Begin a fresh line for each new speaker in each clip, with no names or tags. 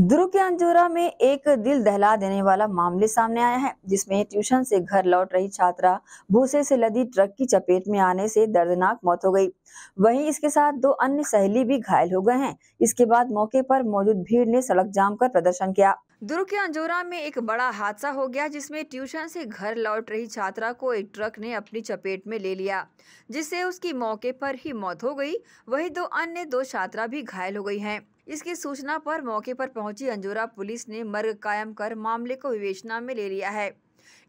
दुर्ग के अंजोरा में एक दिल दहला देने वाला मामले सामने आया है जिसमें ट्यूशन से घर लौट रही छात्रा भूसे से लदी ट्रक की चपेट में आने से दर्दनाक मौत हो गई वहीं इसके साथ दो अन्य सहेली भी घायल हो गए हैं इसके बाद मौके पर मौजूद भीड़ ने सड़क जाम कर प्रदर्शन किया दुर्ग के अंजोरा में एक बड़ा हादसा हो गया जिसमें ट्यूशन से घर लौट रही छात्रा को एक ट्रक ने अपनी चपेट में ले लिया जिससे उसकी मौके पर ही मौत हो गई वहीं दो अन्य दो छात्रा भी घायल हो गई हैं इसकी सूचना पर मौके पर पहुंची अंजोरा पुलिस ने मर्ग कायम कर मामले को विवेचना में ले लिया है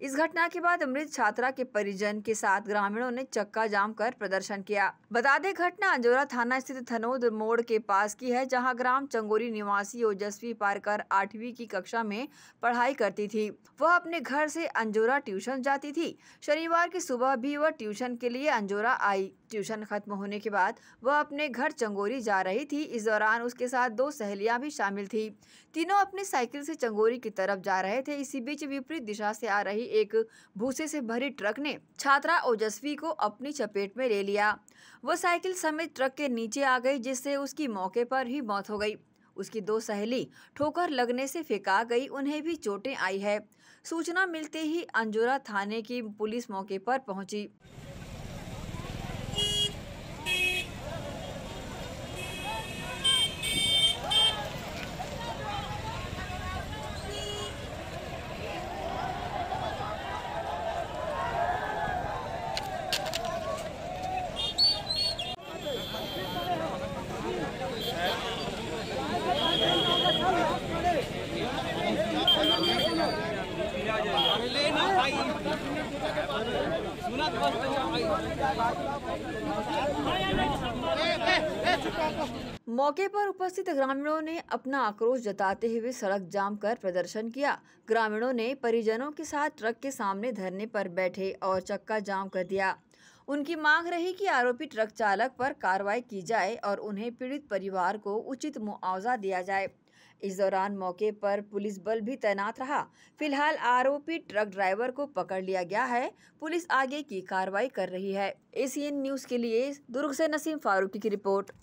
इस घटना के बाद मृत छात्रा के परिजन के साथ ग्रामीणों ने चक्का जाम कर प्रदर्शन किया बता दें घटना अंजोरा थाना स्थित थनोद मोड़ के पास की है जहाँ ग्राम चंगोरी निवासी ओजस्वी पारकर आठवीं की कक्षा में पढ़ाई करती थी वह अपने घर से अंजोरा ट्यूशन जाती थी शनिवार की सुबह भी वह ट्यूशन के लिए अंजोरा आई ट्यूशन खत्म होने के बाद वह अपने घर चंगोरी जा रही थी इस दौरान उसके साथ दो सहेलियां भी शामिल थी तीनों अपनी साइकिल से चंगोरी की तरफ जा रहे थे इसी बीच विपरीत दिशा से आ रही एक भूसे से भरी ट्रक ने छात्रा ओजस्वी को अपनी चपेट में ले लिया वो साइकिल समेत ट्रक के नीचे आ गई जिससे उसकी मौके पर ही मौत हो गई उसकी दो सहेली ठोकर लगने से फेंका गई उन्हें भी चोटें आई है सूचना मिलते ही अंजोरा थाने की पुलिस मौके पर पहुंची मौके पर उपस्थित ग्रामीणों ने अपना आक्रोश जताते हुए सड़क जाम कर प्रदर्शन किया ग्रामीणों ने परिजनों के साथ ट्रक के सामने धरने पर बैठे और चक्का जाम कर दिया उनकी मांग रही कि आरोपी ट्रक चालक पर कार्रवाई की जाए और उन्हें पीड़ित परिवार को उचित मुआवजा दिया जाए इस दौरान मौके पर पुलिस बल भी तैनात रहा फिलहाल आरोपी ट्रक ड्राइवर को पकड़ लिया गया है पुलिस आगे की कार्रवाई कर रही है एसीएन न्यूज के लिए दुर्ग से नसीम फारूकी की रिपोर्ट